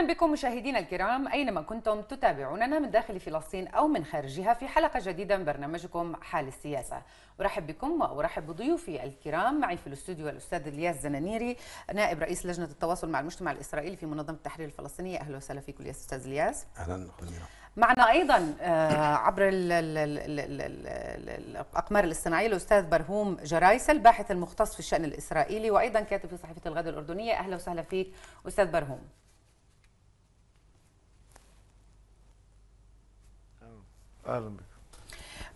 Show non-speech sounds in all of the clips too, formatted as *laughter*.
اهلا بكم مشاهدينا الكرام اينما كنتم تتابعوننا من داخل فلسطين او من خارجها في حلقه جديده من برنامجكم حال السياسه ارحب بكم وارحب بضيوفي الكرام معي في الاستوديو الاستاذ الياس زنانيري نائب رئيس لجنه التواصل مع المجتمع الاسرائيلي في منظمه التحرير الفلسطينيه اهلا وسهلا فيك يا استاذ الياس اهلا معنا ايضا عبر الاقمار الاصطناعيه الاستاذ برهوم جرايس الباحث المختص في الشان الاسرائيلي وايضا كاتب في صحيفه الغد الاردنيه اهلا وسهلا فيك استاذ برهوم اهلا بك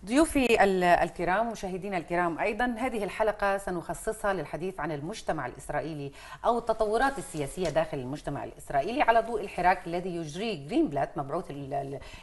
ضيوفي الكرام مشاهدينا الكرام ايضا هذه الحلقه سنخصصها للحديث عن المجتمع الاسرائيلي او التطورات السياسيه داخل المجتمع الاسرائيلي على ضوء الحراك الذي يجريه بلات مبعوث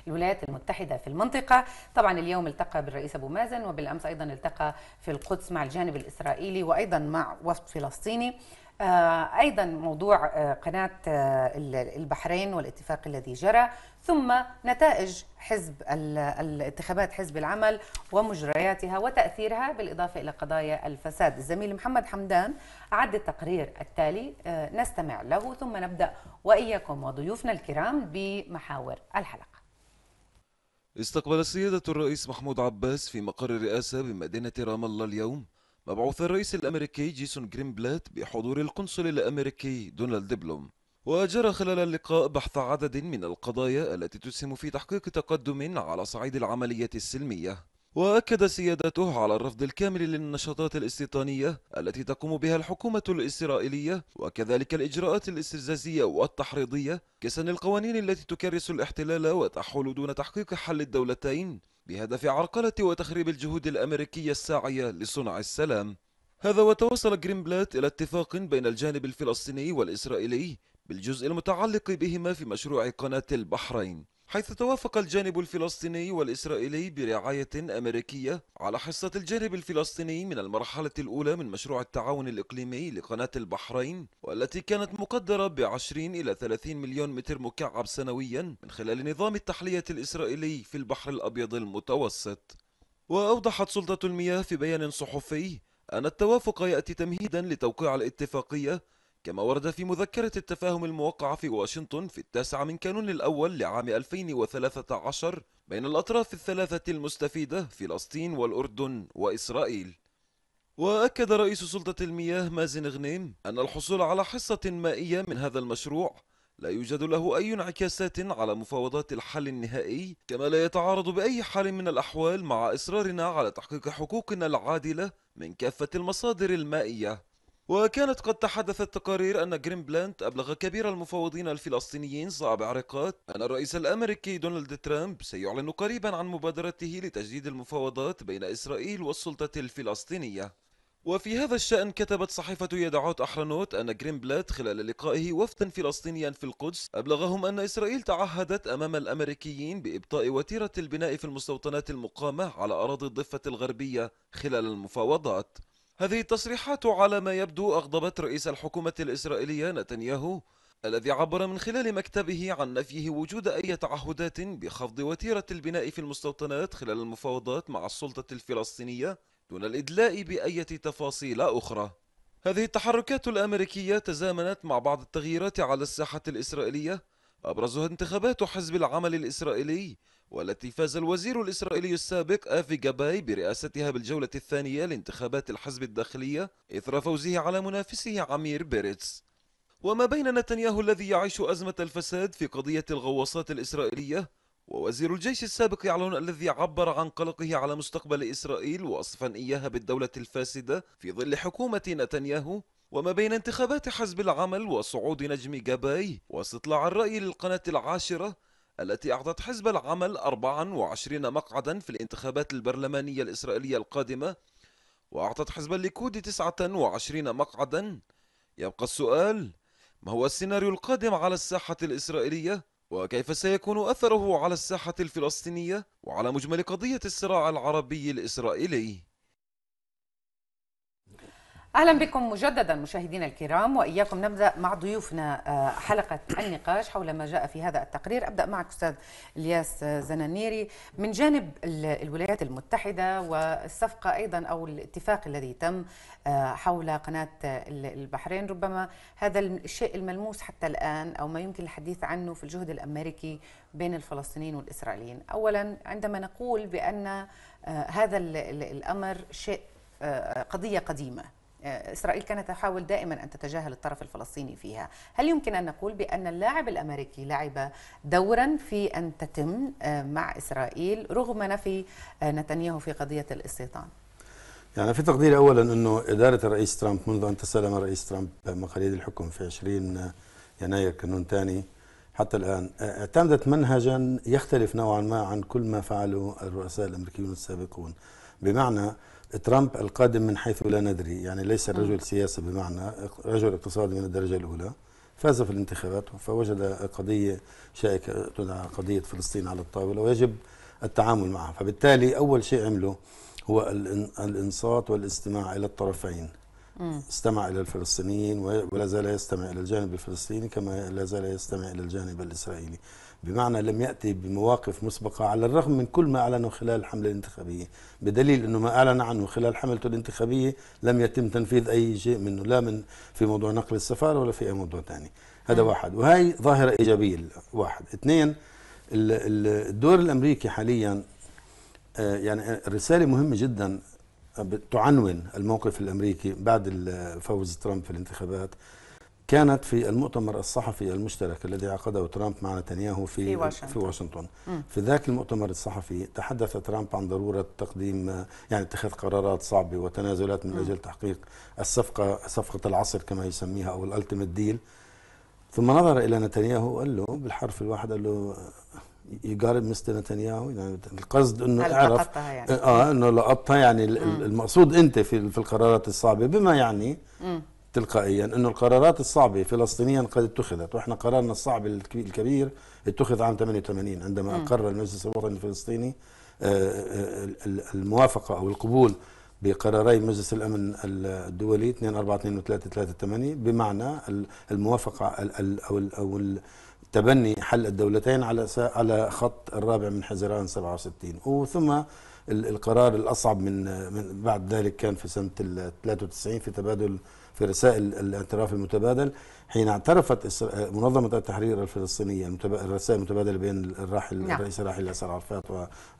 الولايات المتحده في المنطقه طبعا اليوم التقى بالرئيس ابو مازن وبالامس ايضا التقى في القدس مع الجانب الاسرائيلي وايضا مع وفد فلسطيني آه، ايضا موضوع آه، قناه آه، البحرين والاتفاق الذي جرى ثم نتائج حزب الانتخابات حزب العمل ومجرياتها وتاثيرها بالاضافه الى قضايا الفساد الزميل محمد حمدان اعد التقرير التالي نستمع له ثم نبدا واياكم وضيوفنا الكرام بمحاور الحلقه استقبل السيدة الرئيس محمود عباس في مقر الرئاسة بمدينة رام الله اليوم مبعوث الرئيس الأمريكي جيسون جرينبلات بحضور القنصل الأمريكي دونالد بلوم وجرى خلال اللقاء بحث عدد من القضايا التي تسهم في تحقيق تقدم على صعيد العملية السلمية وأكد سيادته على الرفض الكامل للنشاطات الاستيطانية التي تقوم بها الحكومة الإسرائيلية وكذلك الإجراءات الاستفزازية والتحريضية كسن القوانين التي تكرس الاحتلال وتحول دون تحقيق حل الدولتين بهدف عرقلة وتخريب الجهود الأمريكية الساعية لصنع السلام هذا وتوصل جرينبلات إلى اتفاق بين الجانب الفلسطيني والإسرائيلي بالجزء المتعلق بهما في مشروع قناة البحرين حيث توافق الجانب الفلسطيني والإسرائيلي برعاية أمريكية على حصة الجانب الفلسطيني من المرحلة الأولى من مشروع التعاون الإقليمي لقناة البحرين والتي كانت مقدرة ب 20 إلى 30 مليون متر مكعب سنويا من خلال نظام التحلية الإسرائيلي في البحر الأبيض المتوسط وأوضحت سلطة المياه في بيان صحفي أن التوافق يأتي تمهيدا لتوقيع الاتفاقية كما ورد في مذكرة التفاهم الموقعة في واشنطن في التاسع من كانون الأول لعام 2013 بين الأطراف الثلاثة المستفيدة فلسطين والأردن وإسرائيل وأكد رئيس سلطة المياه مازن غنيم أن الحصول على حصة مائية من هذا المشروع لا يوجد له أي انعكاسات على مفاوضات الحل النهائي كما لا يتعارض بأي حال من الأحوال مع إصرارنا على تحقيق حقوقنا العادلة من كافة المصادر المائية وكانت قد تحدثت تقارير أن جرينبلانت أبلغ كبير المفاوضين الفلسطينيين صعب عرقات أن الرئيس الأمريكي دونالد ترامب سيعلن قريبا عن مبادرته لتجديد المفاوضات بين إسرائيل والسلطة الفلسطينية وفي هذا الشأن كتبت صحيفة يدعوت أحرنوت أن بلات خلال لقائه وفدا فلسطينيا في القدس أبلغهم أن إسرائيل تعهدت أمام الأمريكيين بإبطاء وتيرة البناء في المستوطنات المقامة على أراضي الضفة الغربية خلال المفاوضات هذه التصريحات على ما يبدو أغضبت رئيس الحكومة الإسرائيلية نتنياهو الذي عبر من خلال مكتبه عن نفيه وجود أي تعهدات بخفض وتيرة البناء في المستوطنات خلال المفاوضات مع السلطة الفلسطينية دون الإدلاء بأية تفاصيل أخرى هذه التحركات الأمريكية تزامنت مع بعض التغييرات على الساحة الإسرائيلية أبرزها انتخابات حزب العمل الإسرائيلي والتي فاز الوزير الإسرائيلي السابق آفي جاباي برئاستها بالجولة الثانية لانتخابات الحزب الداخلية إثر فوزه على منافسه عمير بيرتس وما بين نتنياهو الذي يعيش أزمة الفساد في قضية الغواصات الإسرائيلية ووزير الجيش السابق يعلون الذي عبر عن قلقه على مستقبل إسرائيل وصفا إياها بالدولة الفاسدة في ظل حكومة نتنياهو وما بين انتخابات حزب العمل وصعود نجم جاباي واستطلاع الرأي للقناة العاشرة التي أعطت حزب العمل 24 مقعدا في الانتخابات البرلمانية الإسرائيلية القادمة وأعطت حزب الليكود 29 مقعدا يبقى السؤال ما هو السيناريو القادم على الساحة الإسرائيلية؟ وكيف سيكون أثره على الساحة الفلسطينية وعلى مجمل قضية الصراع العربي الإسرائيلي؟ اهلا بكم مجددا مشاهدينا الكرام واياكم نبدا مع ضيوفنا آه، حلقه النقاش حول ما جاء في هذا التقرير ابدا معك استاذ الياس زنانيري من جانب الولايات المتحده والصفقه ايضا او الاتفاق الذي تم آه، حول قناه البحرين ربما هذا الشيء الملموس حتى الان او ما يمكن الحديث عنه في الجهد الامريكي بين الفلسطينيين والاسرائيليين اولا عندما نقول بان آه، هذا الامر شيء قضيه قديمه آه، إسرائيل كانت تحاول دائما أن تتجاهل الطرف الفلسطيني فيها هل يمكن أن نقول بأن اللاعب الأمريكي لعب دورا في أن تتم آه، مع إسرائيل رغم نفي آه، نتنياهو في قضية الاستيطان يعني في تقديري اولا انه اداره الرئيس ترامب منذ ان تسلم الرئيس ترامب مقاليد الحكم في 20 يناير كانون ثاني حتى الان اعتمدت منهجا يختلف نوعا ما عن كل ما فعله الرؤساء الامريكيون السابقون بمعنى ترامب القادم من حيث لا ندري يعني ليس رجل سياسي بمعنى رجل اقتصادي من الدرجة الأولى فاز في الانتخابات فوجد قضية شائكة تدعى قضية فلسطين على الطاولة ويجب التعامل معها فبالتالي أول شيء عمله هو الإنصات والاستماع إلى الطرفين استمع إلى الفلسطينيين ولا زال يستمع إلى الجانب الفلسطيني كما لا زال يستمع إلى الجانب الإسرائيلي بمعنى لم يأتي بمواقف مسبقة على الرغم من كل ما أعلنه خلال الحملة الانتخابية بدليل أنه ما أعلن عنه خلال حملته الانتخابية لم يتم تنفيذ أي شيء منه لا من في موضوع نقل السفارة ولا في أي موضوع ثاني هذا واحد وهي ظاهرة إيجابية واحد اثنين الدور الأمريكي حاليا آه، يعني رسالة مهمة جدا تعنون الموقف الامريكي بعد فوز ترامب في الانتخابات كانت في المؤتمر الصحفي المشترك الذي عقده ترامب مع نتنياهو في في واشنطن, في, واشنطن. في ذاك المؤتمر الصحفي تحدث ترامب عن ضروره تقديم يعني اتخاذ قرارات صعبه وتنازلات من اجل تحقيق الصفقه صفقه العصر كما يسميها او الالتيميت ديل ثم نظر الى نتنياهو وقال له بالحرف الواحد قال له يقارب مستر نتنياهو يعني القصد انه اعرف يعني. آه،, اه انه لقطها يعني مم. المقصود انت في في القرارات الصعبه بما يعني مم. تلقائيا انه القرارات الصعبه فلسطينيا قد اتخذت واحنا قرارنا الصعب الكبير اتخذ عام 88 عندما اقر المجلس الوطني الفلسطيني آه، آه، الموافقه او القبول بقراري مجلس الامن الدولي 242 و 338 بمعنى الموافقه او او تبني حل الدولتين على على خط الرابع من حزيران 67 وثم القرار الاصعب من من بعد ذلك كان في سنه 93 في تبادل في رسائل الاعتراف المتبادل حين اعترفت منظمه التحرير الفلسطينيه الرسائل المتبادله بين الراحل نعم. الرئيس الراحل ياسر عرفات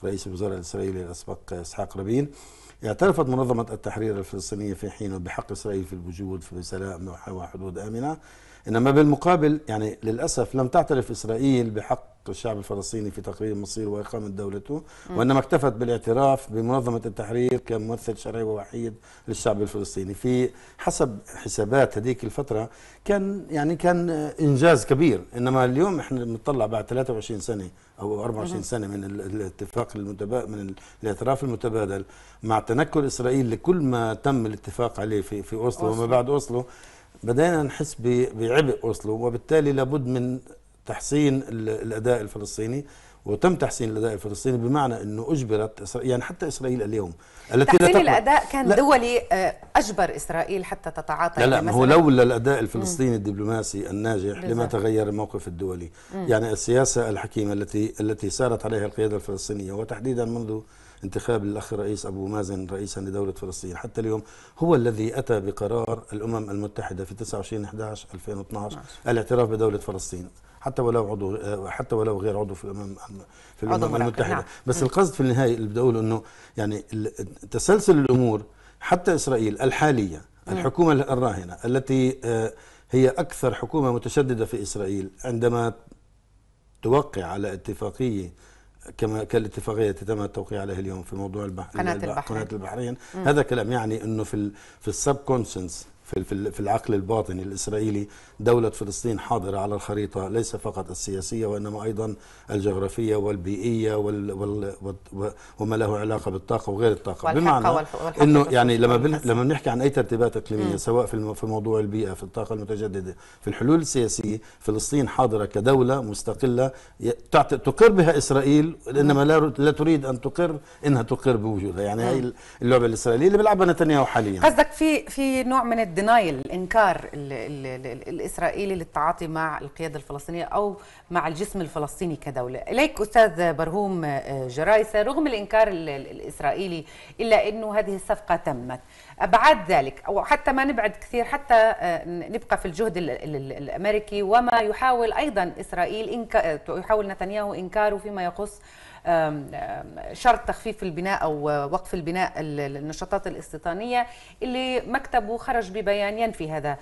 ورئيس الوزراء الاسرائيلي الاسبق اسحاق رابين اعترفت منظمه التحرير الفلسطينيه في حينه بحق اسرائيل في الوجود في سلام وحدود امنه إنما بالمقابل يعني للأسف لم تعترف إسرائيل بحق الشعب الفلسطيني في تقرير مصير وإقامة دولته وإنما اكتفت بالاعتراف بمنظمة التحرير كممثل شرعي ووحيد للشعب الفلسطيني في حسب حسابات هذيك الفترة كان يعني كان إنجاز كبير إنما اليوم إحنا بنطلع بعد 23 سنة أو 24 سنة من الاتفاق المتبادل من الاعتراف المتبادل مع تنكر إسرائيل لكل ما تم الاتفاق عليه في في أوسلو, أوسلو. وما بعد أوسلو بدأنا نحس بعبء أوسلو وبالتالي لابد من تحسين الأداء الفلسطيني وتم تحسين الاداء الفلسطيني بمعنى انه اجبرت إسرائيل يعني حتى اسرائيل اليوم التي تحسين الاداء كان لا دولي آه، اجبر اسرائيل حتى تتعاطى لا لا هو لولا الاداء الفلسطيني مم. الدبلوماسي الناجح بالزبط. لما تغير الموقف الدولي مم. يعني السياسه الحكيمه التي التي سارت عليها القياده الفلسطينيه وتحديدا منذ انتخاب الأخ الرئيس أبو مازن رئيسا لدولة فلسطين حتى اليوم هو الذي أتى بقرار الأمم المتحدة في 29 11 2012 الاعتراف بدولة فلسطين حتى ولو عضو آه، حتى ولو غير عضو في الامم في الامم المتحده نعم. بس القصد في النهايه اللي بدي اقوله انه يعني تسلسل الامور حتى اسرائيل الحاليه الحكومه الراهنه التي آه، هي اكثر حكومه متشدده في اسرائيل عندما توقع على اتفاقيه كما كالاتفاقيه تم التوقيع عليها اليوم في موضوع البحر قناه البحرين, البحرين. هذا كلام يعني انه في في السب كونسنس في في العقل الباطني الاسرائيلي دوله فلسطين حاضره على الخريطه ليس فقط السياسيه وانما ايضا الجغرافيه والبيئيه وال وال وما له علاقه بالطاقه وغير الطاقه بمعنى انه يعني لما لما بنحكي عن اي ترتيبات اقليميه سواء في في موضوع البيئه في الطاقه المتجدده في الحلول السياسيه فلسطين حاضره كدوله مستقله تقر بها اسرائيل انما لا لا تريد ان تقر انها تقر بوجودها يعني هي اللعبه الاسرائيليه اللي بيلعبها نتنياهو حاليا قصدك في في نوع من الدم الدينايل الانكار الاسرائيلي للتعاطي مع القياده الفلسطينيه او مع الجسم الفلسطيني كدوله اليك استاذ برهوم آه، جرايسه رغم الانكار الاسرائيلي الا انه هذه الصفقه تمت ابعاد ذلك او حتى ما نبعد كثير حتى آه، نبقى في الجهد الامريكي وما يحاول ايضا اسرائيل يحاول نتنياهو انكاره فيما يخص شرط تخفيف البناء او وقف البناء النشاطات الاستيطانيه اللي مكتبه خرج ببيان ينفي هذا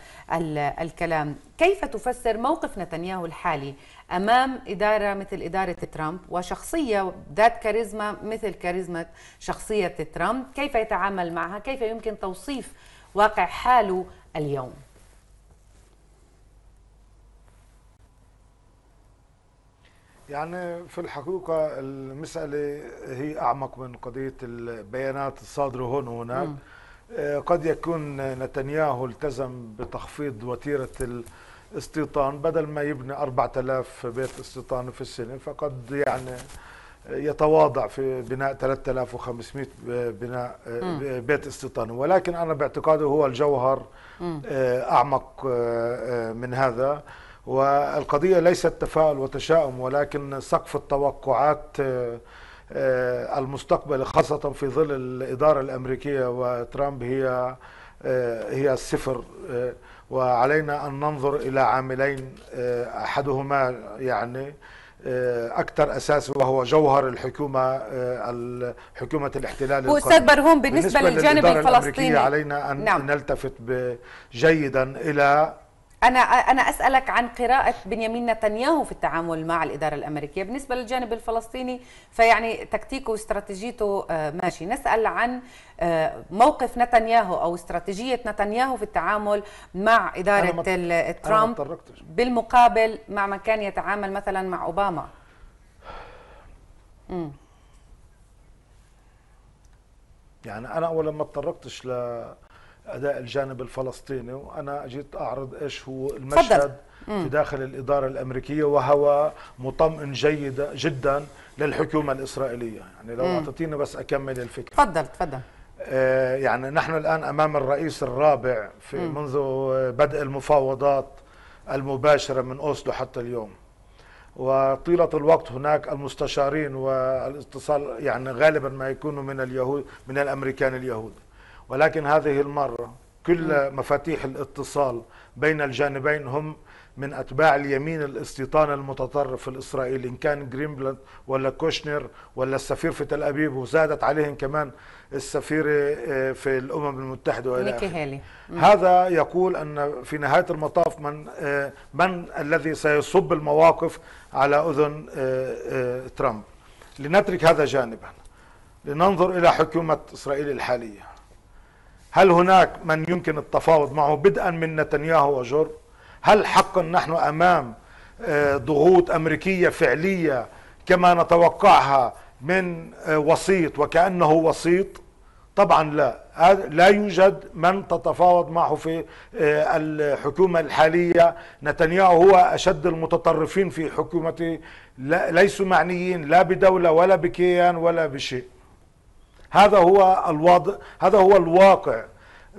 الكلام كيف تفسر موقف نتنياهو الحالي امام اداره مثل اداره ترامب وشخصيه ذات كاريزما مثل كاريزما شخصيه ترامب كيف يتعامل معها كيف يمكن توصيف واقع حاله اليوم يعني في الحقيقة المسألة هي أعمق من قضية البيانات الصادرة هون وهناك آه، قد يكون نتنياهو التزم بتخفيض وتيرة الاستيطان بدل ما يبني 4000 بيت استيطان في السنة فقد يعني يتواضع في بناء 3500 بناء آه، بيت استيطاني ولكن أنا باعتقادي هو الجوهر آه، أعمق من هذا والقضية ليست تفاؤل وتشاؤم ولكن سقف التوقعات آه، آه، المستقبل خاصة في ظل الإدارة الأمريكية وترامب هي آه، هي الصفر وعلينا أن ننظر إلى عاملين أحدهما يعني اكثر اساس وهو جوهر الحكومه حكومه الاحتلال واستاذ برهوم بالنسبه, بالنسبة للجانب الفلسطيني علينا ان نعم. نلتفت جيدا الى انا انا اسالك عن قراءه بنيامين نتنياهو في التعامل مع الاداره الامريكيه بالنسبه للجانب الفلسطيني فيعني تكتيكه واستراتيجيته آه، ماشي نسال عن آه، موقف نتنياهو او استراتيجيه نتنياهو في التعامل مع اداره أنا آه، ترامب أنا بالمقابل مع من كان يتعامل مثلا مع اوباما يعني انا اول ما تطرقتش ل اداء الجانب الفلسطيني وانا جيت اعرض ايش هو المشهد في داخل الاداره الامريكيه وهو مطمئن جيد جدا للحكومه الاسرائيليه يعني لو اعطيتيني بس اكمل الفكره تفضل تفضل آه، يعني نحن الان امام الرئيس الرابع في منذ بدء المفاوضات المباشره من اوسلو حتى اليوم وطيلة الوقت هناك المستشارين والاتصال يعني غالبا ما يكونوا من اليهود من الامريكان اليهود ولكن هذه المرة كل مفاتيح الاتصال بين الجانبين هم من أتباع اليمين الاستيطان المتطرف الإسرائيلي إن كان جريمبلند ولا كوشنر ولا السفير في تل أبيب وزادت عليهم كمان السفيرة آه، في الأمم المتحدة وإلى آخره هذا يقول أن في نهاية المطاف من آه، من الذي سيصب المواقف على أذن آه، ترامب لنترك هذا جانبا لننظر إلى حكومة إسرائيل الحالية هل هناك من يمكن التفاوض معه بدءا من نتنياهو وجر هل حقا نحن امام آه، ضغوط امريكيه فعليه كما نتوقعها من آه، وسيط وكانه وسيط طبعا لا لا يوجد من تتفاوض معه في آه، الحكومة الحالية نتنياهو هو أشد المتطرفين في حكومته ليسوا معنيين لا بدولة ولا بكيان ولا بشيء هذا هو الوضع هذا هو الواقع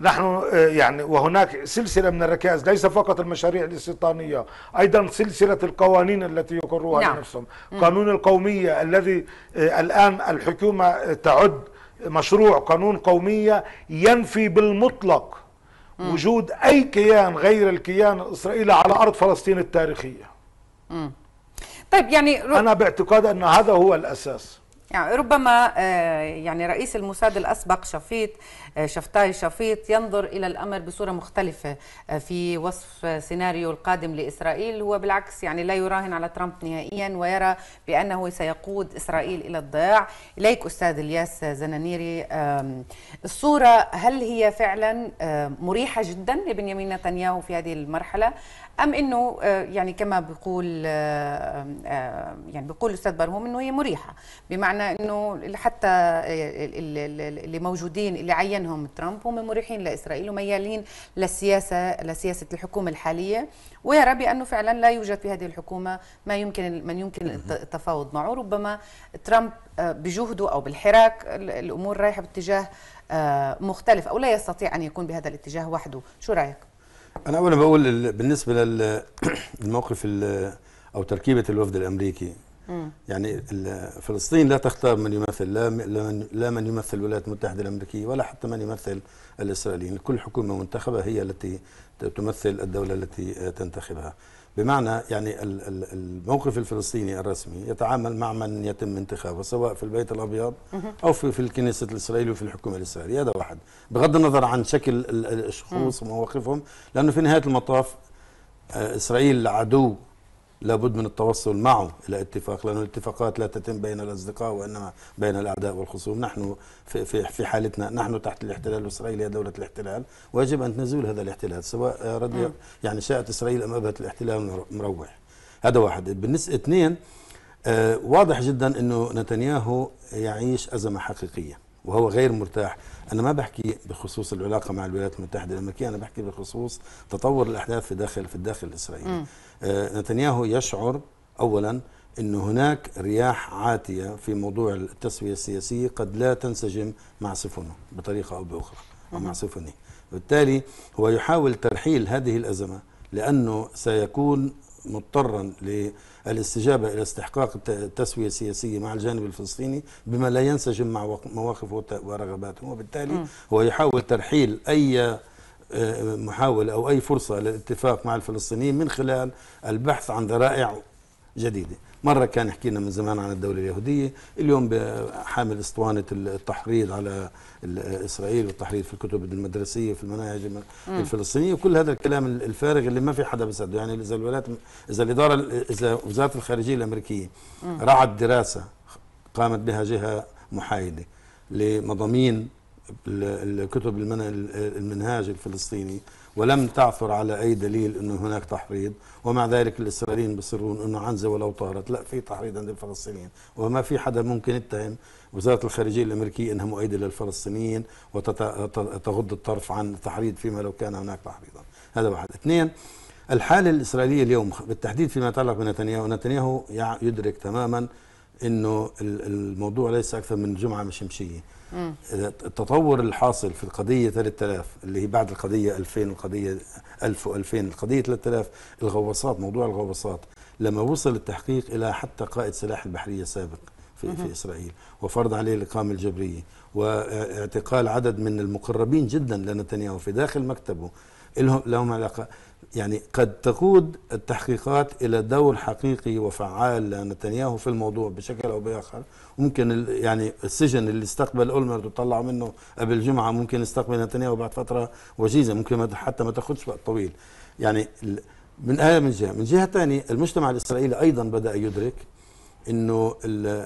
نحن آه، يعني وهناك سلسلة من الركائز ليس فقط المشاريع الاستيطانية أيضا سلسلة القوانين التي يقروها نعم. لنفسهم قانون القومية الذي آه، الآن الحكومة آه، تعد مشروع قانون قومية ينفي بالمطلق وجود أي كيان غير الكيان الإسرائيلي على أرض فلسطين التاريخية طيب يعني أنا باعتقاد أن هذا هو الأساس يعني ربما آه، يعني رئيس الموساد الاسبق شفيط آه، شفتاي شفيط ينظر الى الامر بصوره مختلفه آه، في وصف سيناريو القادم لاسرائيل هو بالعكس يعني لا يراهن على ترامب نهائيا ويرى بانه سيقود اسرائيل الى الضياع اليك استاذ الياس زنانيري الصوره هل هي فعلا مريحه جدا لبنيامين نتنياهو في هذه المرحله ام انه آه، يعني كما بيقول آه، آه، يعني بيقول الاستاذ برهوم انه هي مريحه بمعنى انه حتى اللي موجودين اللي عينهم ترامب هم مريحين لاسرائيل وميالين للسياسه لسياسه الحكومه الحاليه ويرى بانه فعلا لا يوجد في هذه الحكومه ما يمكن من يمكن التفاوض معه ربما ترامب بجهده او بالحراك الامور رايحه باتجاه مختلف او لا يستطيع ان يكون بهذا الاتجاه وحده شو رايك انا اولا بقول بالنسبه للموقف *clears throat* او تركيبه الوفد الامريكي يعني فلسطين لا تختار من يمثل لا من لا من يمثل الولايات المتحده الامريكيه ولا حتى من يمثل الاسرائيليين، كل حكومه منتخبه هي التي تمثل الدوله التي آه، تنتخبها. بمعنى يعني الموقف الفلسطيني الرسمي يتعامل مع من يتم انتخابه سواء في البيت الابيض او في في الكنيسه الاسرائيليه وفي الحكومه الاسرائيليه هذا واحد بغض النظر عن شكل الشخوص ومواقفهم لانه في نهايه المطاف آه، اسرائيل عدو لابد من التوصل معه إلى اتفاق لأن الاتفاقات لا تتم بين الأصدقاء وإنما بين الأعداء والخصوم نحن في, في, في حالتنا نحن تحت الاحتلال وإسرائيل هي دولة الاحتلال ويجب أن نزول هذا الاحتلال سواء رد نعم. يعني شاءت إسرائيل أم أبهت الاحتلال مروح هذا واحد بالنسبة اثنين آه، واضح جدا أنه نتنياهو يعيش أزمة حقيقية وهو غير مرتاح أنا ما بحكي بخصوص العلاقة مع الولايات المتحدة الأمريكية أنا بحكي بخصوص تطور الأحداث في داخل في الداخل الإسرائيلي آه نتنياهو يشعر أولا أن هناك رياح عاتية في موضوع التسوية السياسية قد لا تنسجم مع سفنه بطريقة أو بأخرى أو مع سفنه بالتالي هو يحاول ترحيل هذه الأزمة لأنه سيكون مضطرا ل الاستجابة إلى استحقاق التسوية السياسية مع الجانب الفلسطيني بما لا ينسجم مع مواقفه ورغباته وبالتالي م. هو يحاول ترحيل أي آه، محاولة أو أي فرصة للاتفاق مع الفلسطينيين من خلال البحث عن ذرائع جديدة مرة كان يحكي لنا من زمان عن الدولة اليهودية اليوم حامل اسطوانة التحريض على إسرائيل والتحريض في الكتب المدرسية في المناهج الفلسطينية وكل هذا الكلام الفارغ اللي ما في حدا بيسده يعني إذا الولايات إذا الإدارة إذا وزارة الخارجية الأمريكية رعت دراسة قامت بها جهة محايدة لمضامين الكتب المنهاج الفلسطيني ولم تعثر على أي دليل أنه هناك تحريض ومع ذلك الإسرائيليين بيصرون أنه عنزة ولو طارت لا في تحريض عند الفلسطينيين وما في حدا ممكن يتهم وزارة الخارجية الأمريكية أنها مؤيدة للفلسطينيين وتغض الطرف عن التحريض فيما لو كان هناك تحريضا هذا واحد اثنين الحالة الإسرائيلية اليوم بالتحديد فيما يتعلق بنتنياهو نتنياهو يدرك تماما انه الموضوع ليس اكثر من جمعه مشمشيه التطور الحاصل في القضيه 3000 اللي هي بعد القضيه 2000 القضيه 1000 و2000 القضيه 3000 الغواصات موضوع الغواصات لما وصل التحقيق الى حتى قائد سلاح البحريه السابق في, في اسرائيل وفرض عليه الاقامه الجبريه واعتقال عدد من المقربين جدا لنتنياهو في داخل مكتبه لهم علاقه يعني قد تقود التحقيقات الى دور حقيقي وفعال لنتنياهو في الموضوع بشكل او باخر ممكن يعني السجن اللي استقبل اولمرت وطلعوا منه قبل الجمعه ممكن يستقبل نتنياهو بعد فتره وجيزه ممكن حتى ما تاخذش وقت طويل يعني من هذا آية من جهه من جهه ثانيه المجتمع الاسرائيلي ايضا بدا يدرك انه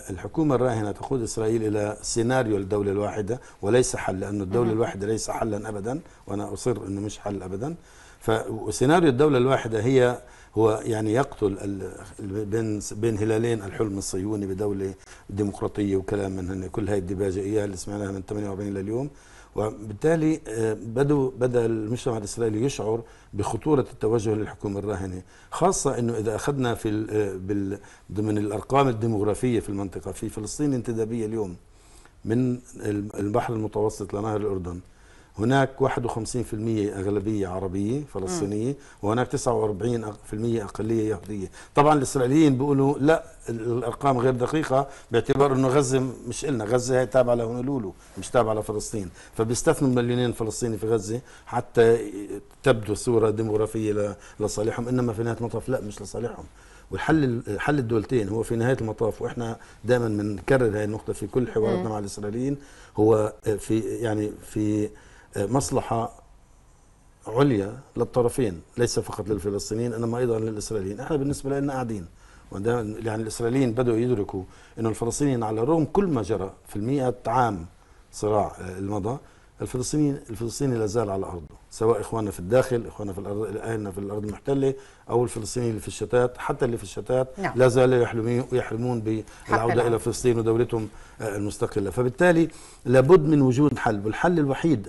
الحكومه الراهنه تقود اسرائيل الى سيناريو الدوله الواحده وليس حل لانه الدوله الواحده ليس حلا ابدا وانا اصر انه مش حل ابدا فسيناريو الدولة الواحدة هي هو يعني يقتل بين بين هلالين الحلم الصهيوني بدولة ديمقراطية وكلام من هن كل هاي الديباجية اللي سمعناها من 48 لليوم وبالتالي آه، بدو بدا المجتمع الاسرائيلي يشعر بخطوره التوجه للحكومه الراهنه خاصه انه اذا اخذنا في آه، ضمن الارقام الديموغرافيه في المنطقه في فلسطين انتدابيه اليوم من البحر المتوسط لنهر الاردن هناك 51% أغلبية عربية فلسطينية وهناك 49% أقلية يهودية طبعا الإسرائيليين بيقولوا لا الأرقام غير دقيقة باعتبار أنه غزة مش إلنا غزة هي تابعة لهونولولو مش تابعة لفلسطين فبيستثنوا مليونين فلسطيني في غزة حتى تبدو صورة ديموغرافية لصالحهم إنما في نهاية المطاف لا مش لصالحهم والحل حل الدولتين هو في نهايه المطاف واحنا دائما بنكرر هذه النقطه في كل حواراتنا مع الاسرائيليين هو في يعني في مصلحة عليا للطرفين ليس فقط للفلسطينيين إنما أيضا للإسرائيليين إحنا بالنسبة لنا قاعدين يعني الإسرائيليين بدأوا يدركوا أن الفلسطينيين على الرغم كل ما جرى في المئة عام صراع آه، المضى الفلسطينيين الفلسطيني لا زال على ارضه سواء اخواننا في الداخل اخواننا في الارض اهلنا في الارض المحتله او الفلسطينيين اللي في الشتات حتى اللي في الشتات نعم. لا زالوا يحلمون يحلمون بالعوده الى فلسطين ودولتهم آه، المستقله فبالتالي لابد من وجود حل والحل الوحيد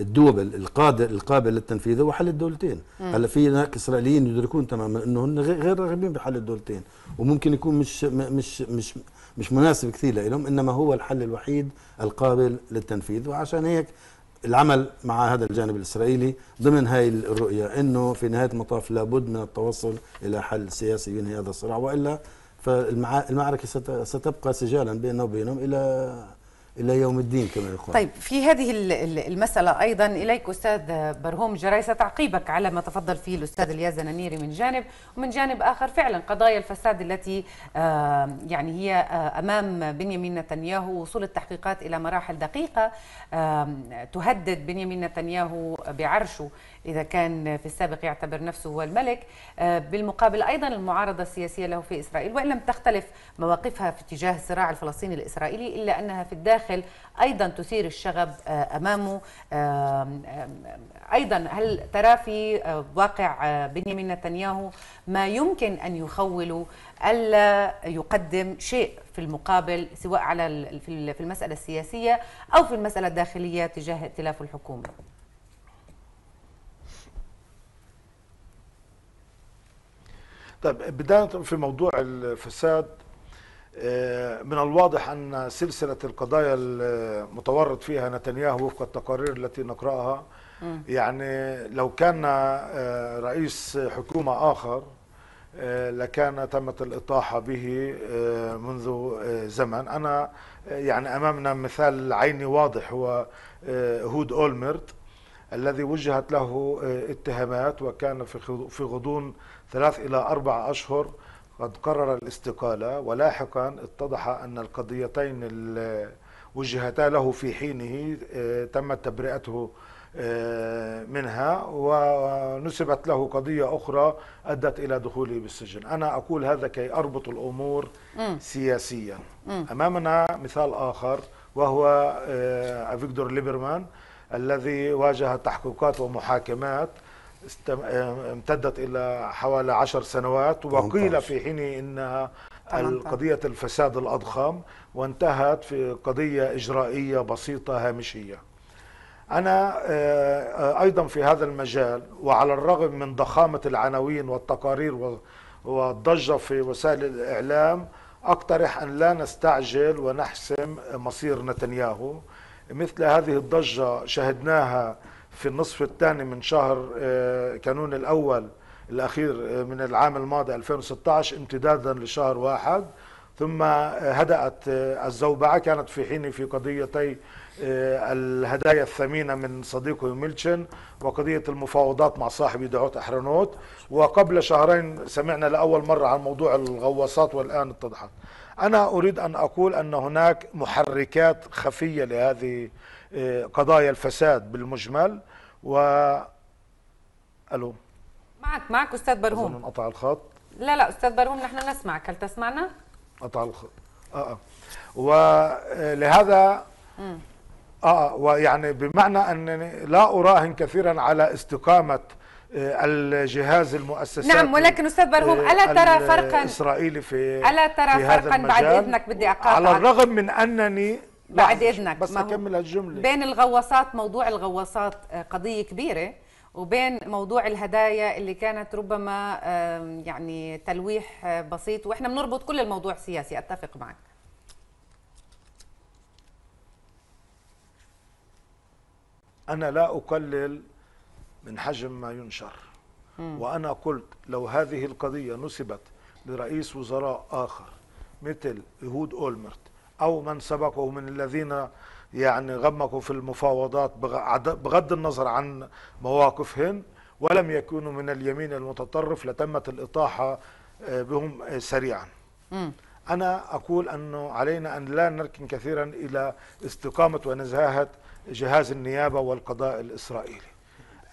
الدول القادر القابل للتنفيذ هو حل الدولتين هلا في هناك اسرائيليين يدركون تماما انه هن غير راغبين بحل الدولتين وممكن يكون مش مش مش مش مناسب كثير لهم انما هو الحل الوحيد القابل للتنفيذ وعشان هيك العمل مع هذا الجانب الاسرائيلي ضمن هاي الرؤيه انه في نهايه المطاف لابد من التوصل الى حل سياسي ينهي هذا الصراع والا فالمعركه ستبقى سجالا بيننا وبينهم الى الى يوم الدين كما يقول طيب في هذه المساله ايضا اليك استاذ برهوم جريسه تعقيبك على ما تفضل فيه الاستاذ الياز النيري من جانب ومن جانب اخر فعلا قضايا الفساد التي آه، يعني هي آه، امام بنيامين نتنياهو وصول التحقيقات الى مراحل دقيقه تهدد بنيامين نتنياهو بعرشه إذا كان في السابق يعتبر نفسه هو الملك آه، بالمقابل أيضا المعارضة السياسية له في إسرائيل وإن لم تختلف مواقفها في اتجاه الصراع الفلسطيني الإسرائيلي إلا أنها في الداخل أيضا تثير الشغب آه، أمامه أيضا هل ترى في آه، واقع بنيامين نتنياهو ما يمكن أن يخوله ألا يقدم شيء في المقابل سواء على في المسألة السياسية أو في المسألة الداخلية تجاه ائتلاف الحكومة طيب بداية في موضوع الفساد آه، من الواضح أن سلسلة القضايا المتورط فيها نتنياهو وفق التقارير التي نقرأها يعني لو كان آه، رئيس حكومة آخر آه، لكان تمت الإطاحة به منذ زمن أنا يعني أمامنا مثال عيني واضح هو هود أولمرت الذي وجهت له اتهامات وكان في غضون ثلاث إلى أربع أشهر قد قرر الاستقالة ولاحقا اتضح أن القضيتين وجهتا له في حينه آه، تمت تبرئته آه، منها ونسبت له قضية أخرى أدت إلى دخوله بالسجن أنا أقول هذا كي أربط الأمور سياسيا أمامنا مثال آخر وهو آه، فيكتور ليبرمان الذي واجه تحقيقات ومحاكمات آه، امتدت إلى حوالي عشر سنوات وقيل في حينه إنها قضية الفساد الأضخم وانتهت في قضية إجرائية بسيطة هامشية أنا آه، أيضا في هذا المجال وعلى الرغم من ضخامة العناوين والتقارير والضجة في وسائل الإعلام أقترح أن لا نستعجل ونحسم مصير نتنياهو مثل هذه الضجة شهدناها في النصف الثاني من شهر آه، كانون الأول الأخير آه، من العام الماضي 2016 امتدادا لشهر واحد ثم آه، هدأت الزوبعة كانت في حين في قضيتي الهدايا الثمينة من صديقه ميلشن وقضية المفاوضات مع صاحبي دعوت أحرنوت وقبل شهرين سمعنا لأول مرة عن موضوع الغواصات والآن اتضحت أنا أريد أن أقول أن هناك محركات خفية لهذه قضايا الفساد بالمجمل و الو معك معك استاذ برهوم قطع الخط لا لا استاذ برهوم نحن نسمعك هل تسمعنا قطع الخط اه, آه. ولهذا آه،, آه،, اه ويعني بمعنى انني لا اراهن كثيرا على استقامه الجهاز المؤسسات نعم ولكن استاذ برهوم الا ترى فرقا اسرائيلي في الا ترى في فرقا هذا المجال بعد اذنك بدي اقاطعك على الرغم من انني بعد اذنك بس اكمل الجمله بين الغواصات موضوع الغواصات آه، قضيه كبيره وبين موضوع الهدايا اللي كانت ربما يعني تلويح آه، بسيط واحنا بنربط كل الموضوع سياسي اتفق معك انا لا اقلل من حجم ما ينشر م. وانا قلت لو هذه القضيه نسبت لرئيس وزراء اخر مثل يهود اولمرت او من سبقه من الذين يعني غمقوا في المفاوضات بغض النظر عن مواقفهن ولم يكونوا من اليمين المتطرف لتمت الإطاحة آه، بهم آه، سريعا م. أنا أقول أنه علينا أن لا نركن كثيرا إلى استقامة ونزاهة جهاز النيابة والقضاء الإسرائيلي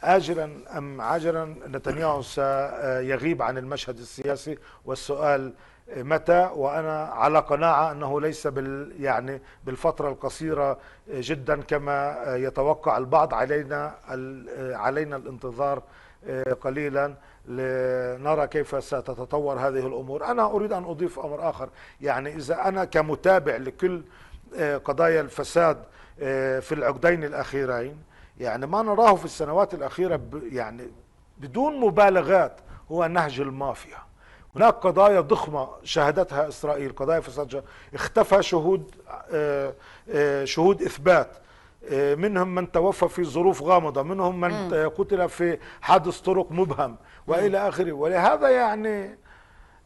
آجلا أم عاجلا نتنياهو سيغيب عن المشهد السياسي والسؤال متى وانا على قناعه انه ليس بال يعني بالفتره القصيره جدا كما يتوقع البعض علينا علينا الانتظار آه، قليلا لنرى كيف ستتطور هذه الامور انا اريد ان اضيف امر اخر يعني اذا انا كمتابع لكل آه، قضايا الفساد آه، في العقدين الاخيرين يعني ما نراه في السنوات الاخيره يعني بدون مبالغات هو نهج المافيا هناك قضايا ضخمة شهدتها إسرائيل قضايا في سنجا اختفى شهود آه، آه، شهود إثبات آه، منهم من توفى في ظروف غامضة منهم من قتل في حادث طرق مبهم وإلى آخره ولهذا يعني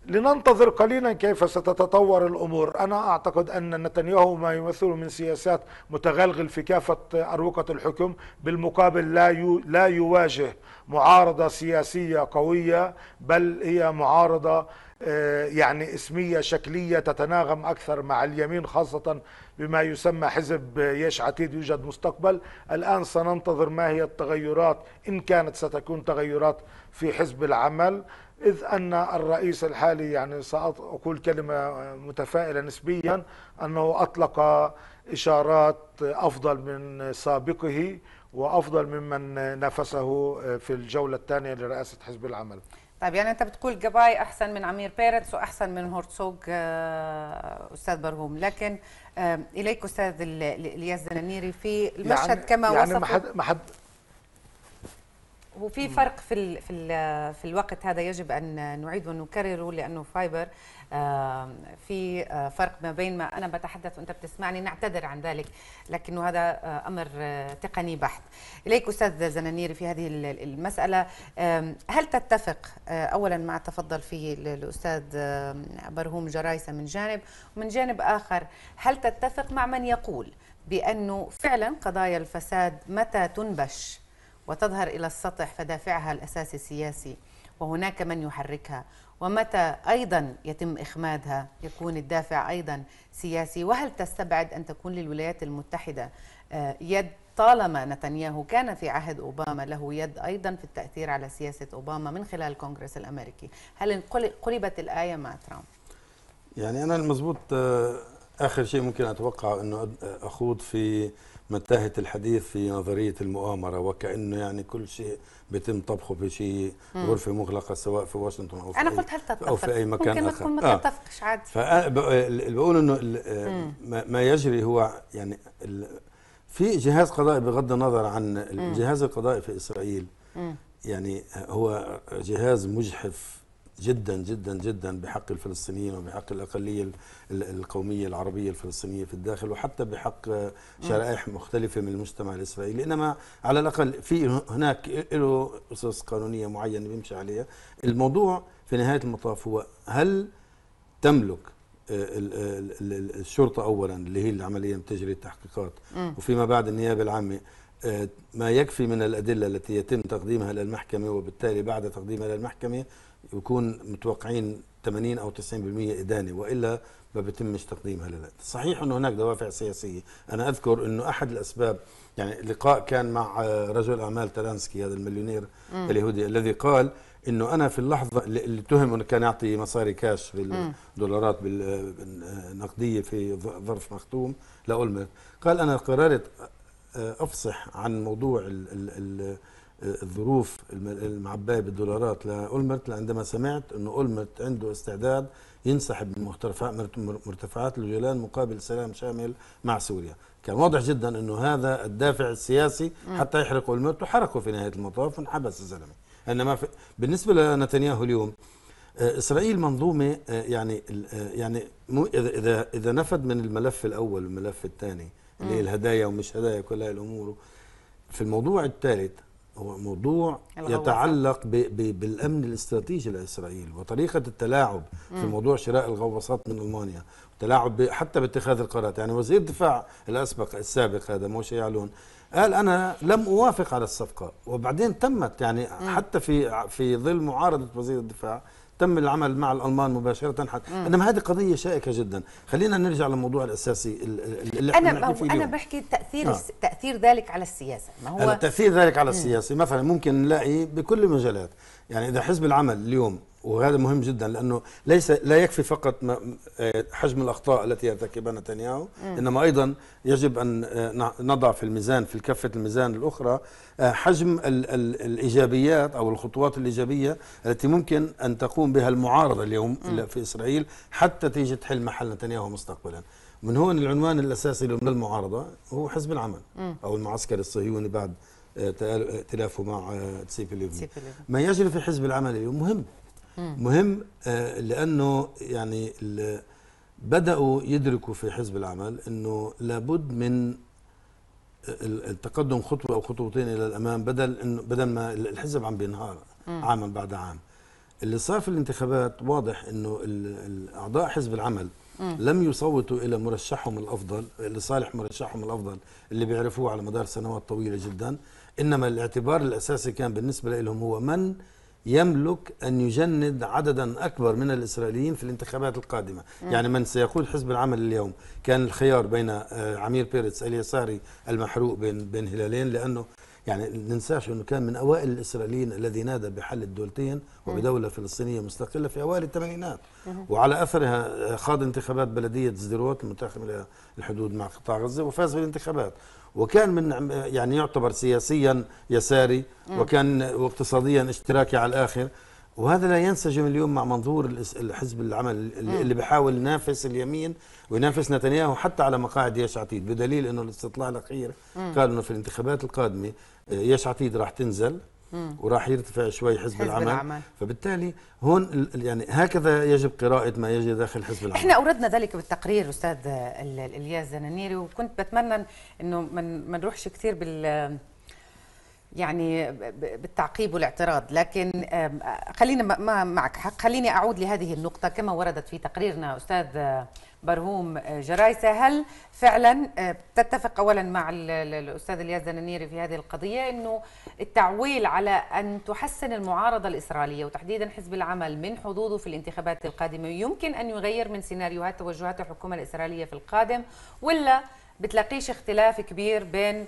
لننتظر قليلا كيف ستتطور الامور، انا اعتقد ان نتنياهو ما يمثله من سياسات متغلغل في كافه اروقه الحكم، بالمقابل لا لا يواجه معارضه سياسيه قويه بل هي معارضه آه، يعني اسميه شكليه تتناغم اكثر مع اليمين خاصه بما يسمى حزب يش عتيد يوجد مستقبل، الان سننتظر ما هي التغيرات ان كانت ستكون تغيرات في حزب العمل إذ أن الرئيس الحالي يعني سأقول كلمة متفائلة نسبيا أنه أطلق إشارات أفضل من سابقه وأفضل ممن نافسه في الجولة الثانية لرئاسة حزب العمل طيب يعني أنت بتقول جباي أحسن من عمير بيرتس وأحسن من هورتسوغ آه، أستاذ برهوم لكن إليك أستاذ الياس زنانيري في المشهد يعني كما يعني وصفه ما حد ما حد وفي فرق في الـ في الـ في الوقت هذا يجب ان نعيد ونكرره لانه فايبر في آه، فرق ما بين ما انا بتحدث وانت بتسمعني نعتذر عن ذلك لكنه هذا آه، امر آه، تقني بحت اليك استاذ زنانيري في هذه المساله هل تتفق اولا مع تفضل فيه الاستاذ برهوم جرايسه من جانب ومن جانب اخر هل تتفق مع من يقول بانه فعلا قضايا الفساد متى تنبش وتظهر إلى السطح فدافعها الأساسي السياسي وهناك من يحركها ومتى أيضا يتم إخمادها يكون الدافع أيضا سياسي وهل تستبعد أن تكون للولايات المتحدة آه، يد طالما نتنياهو كان في عهد أوباما له يد أيضا في التأثير على سياسة أوباما من خلال الكونغرس الأمريكي هل قلبت الآية مع ترامب؟ يعني أنا المضبوط آه، آخر شيء ممكن أتوقع أنه آه، أخوض في انتهت الحديث في نظرية المؤامرة وكأنه يعني كل شيء بيتم طبخه في شيء غرفة مغلقة سواء في واشنطن أو في أنا قلت هل تتفق أو في أي مكان ممكن آخر. آه. ما آه. تتفقش عادي فبقول إنه ما يجري هو يعني في جهاز قضائي بغض النظر عن الجهاز القضائي في إسرائيل يعني هو جهاز مجحف جدا جدا جدا بحق الفلسطينيين وبحق الأقلية القومية العربية الفلسطينية في الداخل وحتى بحق شرائح مختلفة من المجتمع الإسرائيلي إنما على الأقل في هناك له أسس قانونية معينة بيمشي عليها الموضوع في نهاية المطاف هو هل تملك آه، الشرطة أولا اللي هي اللي عمليا بتجري التحقيقات وفيما بعد النيابة العامة آه، ما يكفي من الأدلة التي يتم تقديمها للمحكمة وبالتالي بعد تقديمها للمحكمة يكون متوقعين 80 او 90% ادانه والا ما بتمش تقديمها لنا صحيح انه هناك دوافع سياسيه انا اذكر انه احد الاسباب يعني لقاء كان مع رجل اعمال تلانسكي هذا المليونير م. اليهودي الذي قال انه انا في اللحظه اللي اتهم انه كان يعطي مصاري كاش بالدولارات النقديه في ظرف مختوم لاولمر قال انا قررت افصح عن موضوع ال ال ال الظروف المعباية بالدولارات لأولمرت عندما سمعت انه أولمرت عنده استعداد ينسحب من مرتفعات الجولان مقابل سلام شامل مع سوريا كان واضح جدا أنه هذا الدافع السياسي حتى يحرق أولمرت وحرقه في نهاية المطاف وانحبس الزلمة إنما في بالنسبة لنتنياهو اليوم آه، اسرائيل منظومه آه، يعني آه، يعني اذا اذا نفد من الملف الاول والملف الثاني اللي هي الهدايا ومش هدايا كل هاي الامور في الموضوع الثالث هو موضوع يتعلق بـ بـ بالامن الاستراتيجي لاسرائيل وطريقه التلاعب مم. في موضوع شراء الغواصات من المانيا تلاعب حتى باتخاذ القرارات يعني وزير الدفاع الاسبق السابق هذا موشي يعلون قال انا لم اوافق على الصفقه وبعدين تمت يعني مم. حتى في في ظل معارضه وزير الدفاع تم العمل مع الالمان مباشره حتى انما هذه قضيه شائكه جدا خلينا نرجع للموضوع الاساسي اللي احنا انا فيه انا بحكي تاثير آه. تاثير ذلك على السياسه ما هو تاثير ذلك على السياسه مثلا ممكن نلاقي بكل المجالات يعني اذا حزب العمل اليوم وهذا مهم جدا لانه ليس لا يكفي فقط آه، حجم الاخطاء التي يرتكبها نتنياهو انما ايضا يجب ان آه، نضع في الميزان في كفه الميزان الاخرى آه، حجم الايجابيات او الخطوات الايجابيه التي ممكن ان تقوم بها المعارضه اليوم في اسرائيل حتى تيجي تحل محل نتنياهو مستقبلا من هون العنوان الاساسي للمعارضه هو حزب العمل او المعسكر الصهيوني بعد ائتلافه مع تسيبي ليفن ما يجري في حزب العمل اليوم مهم مهم آه، لانه يعني بداوا يدركوا في حزب العمل انه لابد من آه، التقدم خطوه او خطوتين الى الامام بدل انه بدل ما الحزب عم بينهار عاما بعد عام اللي صار في الانتخابات واضح انه اعضاء حزب العمل لم يصوتوا الى مرشحهم الافضل لصالح مرشحهم الافضل اللي بيعرفوه على مدار سنوات طويله جدا انما الاعتبار الاساسي كان بالنسبه لهم هو من يملك أن يجند عددا أكبر من الإسرائيليين في الانتخابات القادمة مم. يعني من سيقود حزب العمل اليوم كان الخيار بين آه، عمير بيرتس اليساري المحروق بين, بين هلالين لأنه يعني ننساش أنه كان من أوائل الإسرائيليين الذي نادى بحل الدولتين وبدولة فلسطينية مستقلة في أوائل الثمانينات وعلى أثرها آه، خاض انتخابات بلدية زديروت المتاخمة إلى الحدود مع قطاع غزة وفاز بالانتخابات وكان من نعم- يعني يعتبر سياسيا يساري وكان واقتصاديا اشتراكي على الاخر وهذا لا ينسجم اليوم مع منظور الحزب العمل اللي بحاول ينافس اليمين وينافس نتنياهو حتى على مقاعد ياش عتيد بدليل انه الاستطلاع الاخير قال انه في الانتخابات القادمه آه، ياش عتيد راح تنزل وراح يرتفع شوي حزب, حزب العمل. العمل فبالتالي هون يعني هكذا يجب قراءة ما يجري داخل حزب العمل احنا أوردنا ذلك بالتقرير أستاذ الياس زنانيري وكنت بتمنى أنه ما نروحش كثير بال يعني بالتعقيب والاعتراض لكن خلينا ما معك حق خليني أعود لهذه النقطة كما وردت في تقريرنا أستاذ آه، برهوم آه، جرايسة هل فعلا آه، تتفق أولا مع الأستاذ الياس زنانيري في هذه القضية أنه التعويل على أن تحسن المعارضة الإسرائيلية وتحديدا حزب العمل من حظوظه في الانتخابات القادمة يمكن أن يغير من سيناريوهات توجهات الحكومة الإسرائيلية في القادم ولا بتلاقيش اختلاف كبير بين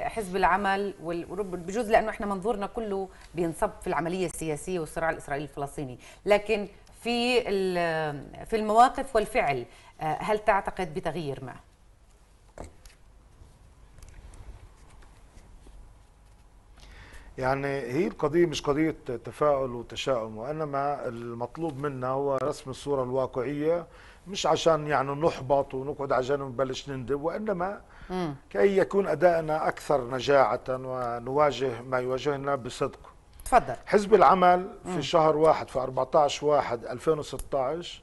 حزب العمل بجوز لانه احنا منظورنا كله بينصب في العمليه السياسيه والصراع الاسرائيلي الفلسطيني لكن في في المواقف والفعل آه، هل تعتقد بتغيير ما يعني هي القضية مش قضية تفاؤل وتشاؤم وإنما المطلوب منا هو رسم الصورة الواقعية مش عشان يعني نحبط ونقعد عشان نبلش نندب وانما مم. كي يكون ادائنا اكثر نجاعه ونواجه ما يواجهنا بصدق تفضل حزب العمل في مم. شهر واحد في 14 واحد 2016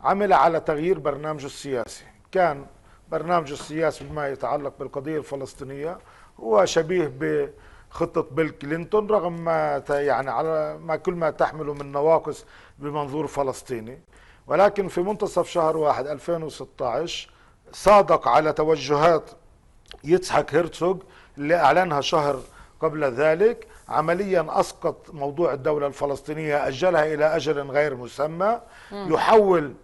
عمل على تغيير برنامجه السياسي كان برنامجه السياسي بما يتعلق بالقضيه الفلسطينيه هو شبيه ب خطة بيل كلينتون رغم ما يعني على ما كل ما تحمله من نواقص بمنظور فلسطيني ولكن في منتصف شهر واحد 2016 صادق على توجهات يتحك هيرتسوغ اللي أعلنها شهر قبل ذلك عمليا أسقط موضوع الدولة الفلسطينية أجلها إلى أجل غير مسمى يحول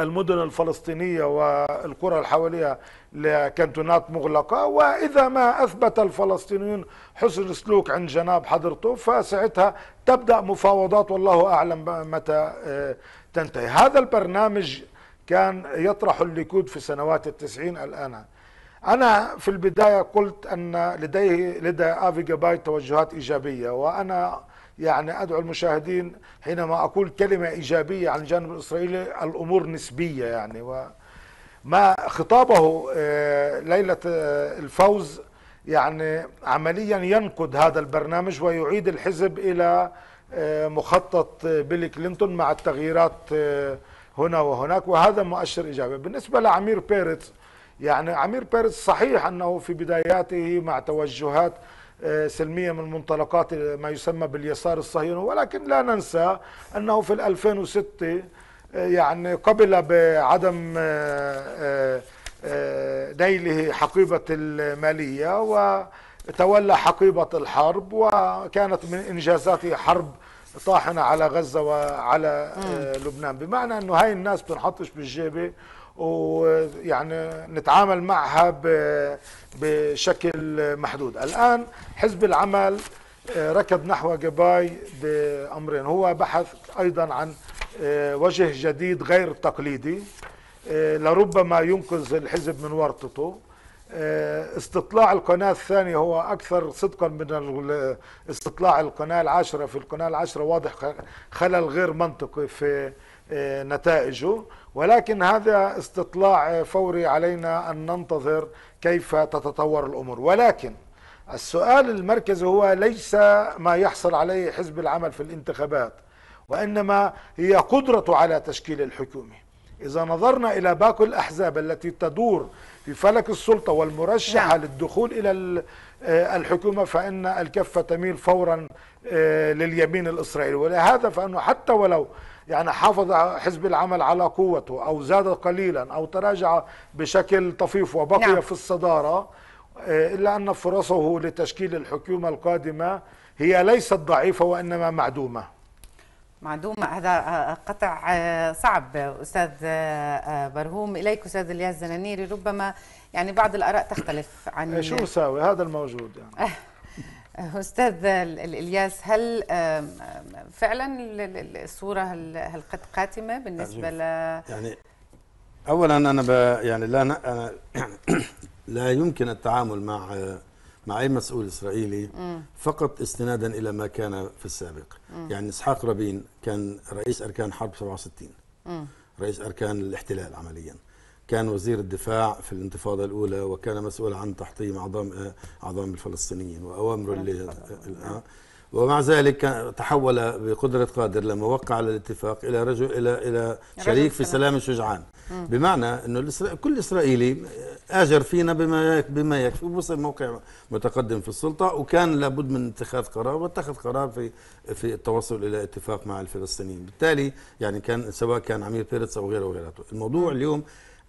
المدن الفلسطينية والقرى الحواليها لكنتونات مغلقة وإذا ما أثبت الفلسطينيون حسن سلوك عند جناب حضرته فساعتها تبدأ مفاوضات والله أعلم متى آه، تنتهي هذا البرنامج كان يطرح الليكود في سنوات التسعين الآن أنا في البداية قلت أن لديه لدى آفي جاباي توجهات إيجابية وأنا يعني أدعو المشاهدين حينما أقول كلمة إيجابية عن الجانب الإسرائيلي الأمور نسبية يعني وما خطابه آه، ليلة آه، الفوز يعني عمليا ينقد هذا البرنامج ويعيد الحزب إلى آه، مخطط آه، بيل كلينتون مع التغييرات آه، هنا وهناك وهذا مؤشر ايجابي بالنسبه لعمير بيرتس يعني عمير بيرتس صحيح انه في بداياته مع توجهات سلمية من منطلقات ما يسمى باليسار الصهيوني ولكن لا ننسى أنه في 2006 يعني قبل بعدم نيله حقيبة المالية و تولى حقيبة الحرب وكانت من إنجازاته حرب طاحنة على غزة وعلى آه، مم. لبنان بمعنى أنه هاي الناس بنحطش بالجيبة ويعني نتعامل معها بشكل محدود الآن حزب العمل آه، ركض نحو جباي بأمرين هو بحث أيضا عن آه، وجه جديد غير تقليدي لربما ينقذ الحزب من ورطته آه، استطلاع القناة الثانية هو أكثر صدقا من استطلاع القناة العاشرة في القناة العاشرة واضح خلل غير منطقي في آه، نتائجه ولكن هذا استطلاع آه، فوري علينا أن ننتظر كيف تتطور الأمور ولكن السؤال المركزي هو ليس ما يحصل عليه حزب العمل في الانتخابات وإنما هي قدرته على تشكيل الحكومة إذا نظرنا إلى باقي الأحزاب التي تدور في فلك السلطة والمرشحة نعم. للدخول إلى آه، الحكومة فإن الكفة تميل فورا آه، لليمين الإسرائيلي ولهذا فإنه حتى ولو يعني حافظ حزب العمل على قوته أو زاد قليلا أو تراجع بشكل طفيف وبقي نعم. في الصدارة آه، إلا أن فرصه لتشكيل الحكومة القادمة هي ليست ضعيفة وإنما معدومة معدوم هذا آه، آه، قطع آه، صعب استاذ برهوم اليك استاذ الياس زنانيري ربما يعني بعض الاراء تختلف عن شو ساوي هذا الموجود يعني *laughs* استاذ الياس هل فعلا الصوره هل قد قاتمه بالنسبه ل يعني اولا انا ب يعني لا أنا يعني *clears throat* لا يمكن التعامل مع مع أي مسؤول إسرائيلي مم. فقط استنادا إلى ما كان في السابق مم. يعني إسحاق رابين كان رئيس أركان حرب 67 رئيس أركان الاحتلال عمليا كان وزير الدفاع في الانتفاضة الأولى وكان مسؤول عن تحطيم عظام عظام الفلسطينيين وأوامره اللي آه. ومع ذلك تحول بقدرة قادر لما وقع على الاتفاق إلى رجل إلى إلى شريك في سلام الشجعان بمعنى أنه كل إسرائيلي آجر فينا بما بما يكفي وصل موقع متقدم في السلطة وكان لابد من اتخاذ قرار واتخذ قرار في في التوصل إلى اتفاق مع الفلسطينيين بالتالي يعني كان سواء كان عمير بيرتس أو غيره وغيره الموضوع اليوم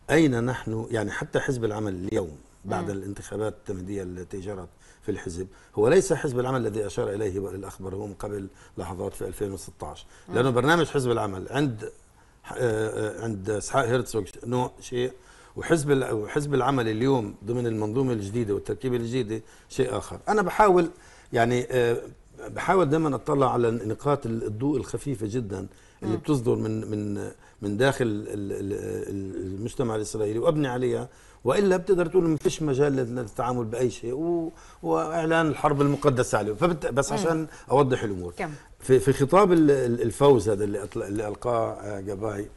أين نحن يعني حتى حزب العمل اليوم بعد الانتخابات التمهيدية التي جرت في الحزب هو ليس حزب العمل الذي أشار إليه الأخ برهوم قبل لحظات في 2016 نعم. لأنه برنامج حزب العمل عند عند اسحاق هرتزوج نوع شيء وحزب وحزب العمل اليوم ضمن المنظومه الجديده والتركيبه الجديده شيء اخر انا بحاول يعني آه، بحاول دائما اطلع على نقاط الضوء الخفيفه جدا اللي نعم. بتصدر من من من داخل المجتمع الاسرائيلي وابني عليها والا بتقدر تقول ما فيش مجال للتعامل باي شيء و... واعلان الحرب المقدسه عليه فبت... بس عشان اوضح الامور كم. في في خطاب الفوز هذا اللي, أطل... اللي القاه آه، جباي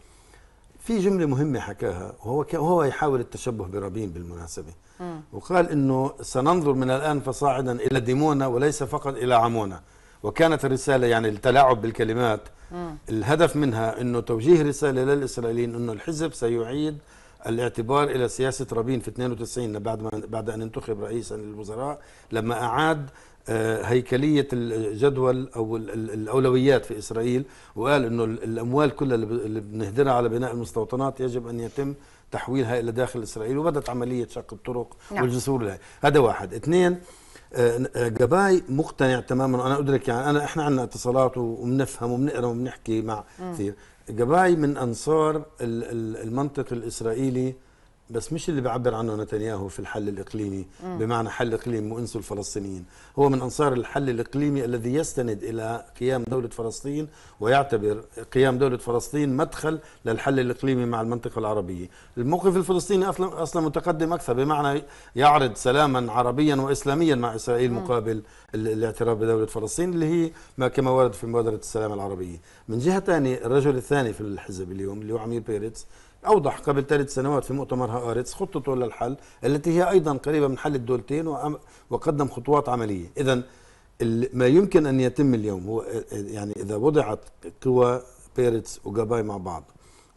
في جمله مهمه حكاها وهو ك... هو يحاول التشبه برابين بالمناسبه مم. وقال انه سننظر من الان فصاعدا الى ديمونا وليس فقط الى عمونا وكانت الرساله يعني التلاعب بالكلمات مم. الهدف منها انه توجيه رساله للاسرائيليين انه الحزب سيعيد الاعتبار الى سياسه رابين في 92 بعد ما بعد ان انتخب رئيسا للوزراء لما اعاد آه، هيكليه الجدول او الاولويات في اسرائيل وقال انه الاموال كلها اللي بنهدرها على بناء المستوطنات يجب ان يتم تحويلها الى داخل اسرائيل وبدت عمليه شق الطرق نعم. والجسور لها هذا واحد اثنين آه، آه، جباي مقتنع تماما انا ادرك يعني انا احنا عندنا اتصالات وبنفهم وبنقرا وبنحكي مع كثير جماعي من انصار المنطق الاسرائيلي بس مش اللي بيعبر عنه نتنياهو في الحل الاقليمي م. بمعنى حل اقليمي وانسوا الفلسطينيين هو من انصار الحل الاقليمي الذي يستند الى قيام دوله فلسطين ويعتبر قيام دوله فلسطين مدخل للحل الاقليمي مع المنطقه العربيه الموقف الفلسطيني اصلا اصلا متقدم اكثر بمعنى يعرض سلاما عربيا واسلاميا مع اسرائيل م. مقابل الاعتراف بدوله فلسطين اللي هي ما كما ورد في مبادره السلام العربيه من جهه ثانيه الرجل الثاني في الحزب اليوم اللي هو عمير بيرتس أوضح قبل ثلاث سنوات في مؤتمر هآرتس خطته للحل التي هي أيضا قريبة من حل الدولتين وقدم خطوات عملية إذا ما يمكن أن يتم اليوم هو يعني إذا وضعت قوى بيرتس وجاباي مع بعض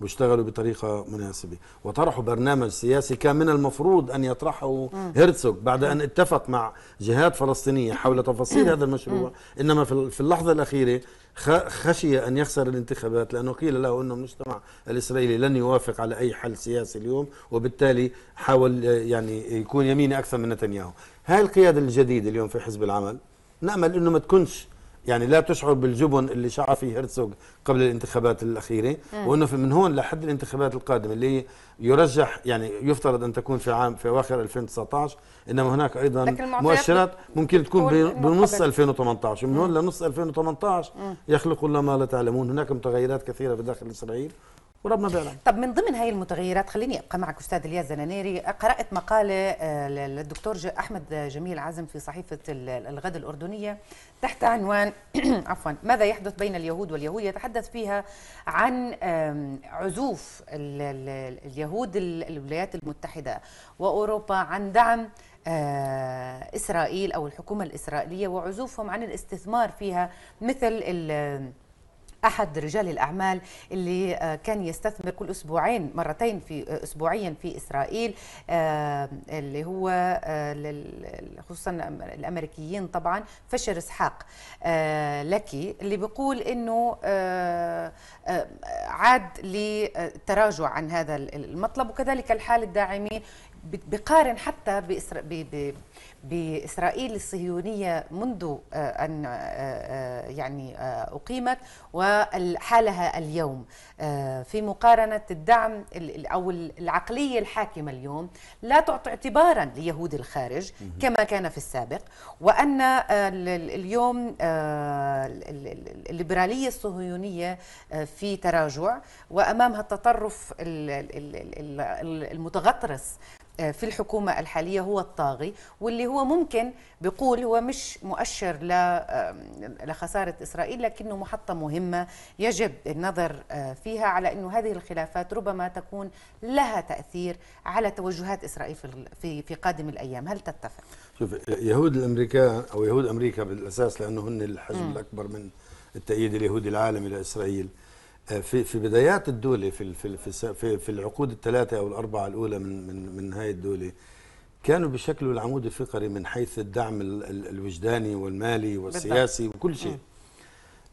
واشتغلوا بطريقة مناسبة وطرحوا برنامج سياسي كان من المفروض أن يطرحه هيرتسوك بعد أن اتفق مع جهات فلسطينية حول تفاصيل هذا المشروع إنما في اللحظة الأخيرة خشي أن يخسر الانتخابات لأنه قيل له أن المجتمع الإسرائيلي لن يوافق على أي حل سياسي اليوم وبالتالي حاول آه، يعني يكون يميني أكثر من نتنياهو هاي القيادة الجديدة اليوم في حزب العمل نأمل أنه ما تكونش يعني لا تشعر بالجبن اللي شعر فيه هرتزوغ قبل الانتخابات الأخيرة أه. وأنه من هون لحد الانتخابات القادمة اللي يرجح يعني يفترض أن تكون في عام في أواخر 2019 إنما هناك أيضا مؤشرات ممكن تكون بنص 2018 ومن هون آه. لنص 2018 يخلق الله ما لا تعلمون هناك متغيرات كثيرة في داخل إسرائيل وربنا بيعلم طب من ضمن هاي المتغيرات خليني ابقى معك استاذ الياس زناناري قرات مقاله آه، للدكتور احمد جميل عازم في صحيفه الغد الاردنيه تحت عنوان *clears throat* عفوا ماذا يحدث بين اليهود واليهود يتحدث فيها عن عزوف اليهود الولايات المتحده واوروبا عن دعم آه، اسرائيل او الحكومه الاسرائيليه وعزوفهم عن الاستثمار فيها مثل احد رجال الاعمال اللي آه، كان يستثمر كل اسبوعين مرتين في آه، اسبوعيا في اسرائيل آه، اللي هو خصوصا الامريكيين طبعا فشر اسحاق لكي اللي بيقول انه عاد للتراجع عن هذا المطلب وكذلك الحال الداعمين بقارن حتى بإسرائيل بإسرائيل الصهيونية منذ آه، أن آه، آه، يعني أقيمت وحالها اليوم في مقارنة الدعم أو العقلية الحاكمة اليوم لا تعطي اعتبارا ليهود الخارج كما كان في السابق وأن اليوم الليبرالية الصهيونية في تراجع وأمامها التطرف المتغطرس آه، في الحكومة الحالية هو الطاغي واللي هو ممكن بيقول هو مش مؤشر لخسارة إسرائيل لكنه محطة مهمة يجب النظر آه، فيها على أنه هذه الخلافات ربما تكون لها تأثير على توجهات إسرائيل في, في قادم الأيام هل تتفق؟ شوف يهود الأمريكان أو يهود أمريكا بالأساس لأنه هن الحجم م. الأكبر من التأييد اليهودي العالمي لإسرائيل في في بدايات الدوله في في في, في العقود الثلاثه او الاربعه الاولى من من من هاي الدوله كانوا بشكل العمود الفقري من حيث الدعم الوجداني والمالي والسياسي وكل شيء